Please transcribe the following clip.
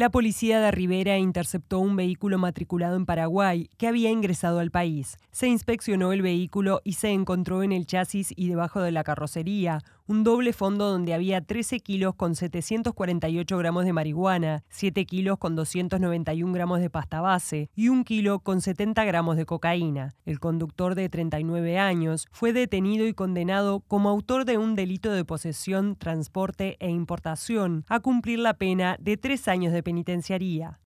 La policía de Rivera interceptó un vehículo matriculado en Paraguay que había ingresado al país. Se inspeccionó el vehículo y se encontró en el chasis y debajo de la carrocería un doble fondo donde había 13 kilos con 748 gramos de marihuana, 7 kilos con 291 gramos de pasta base y 1 kilo con 70 gramos de cocaína. El conductor de 39 años fue detenido y condenado como autor de un delito de posesión, transporte e importación a cumplir la pena de tres años de penitenciaría.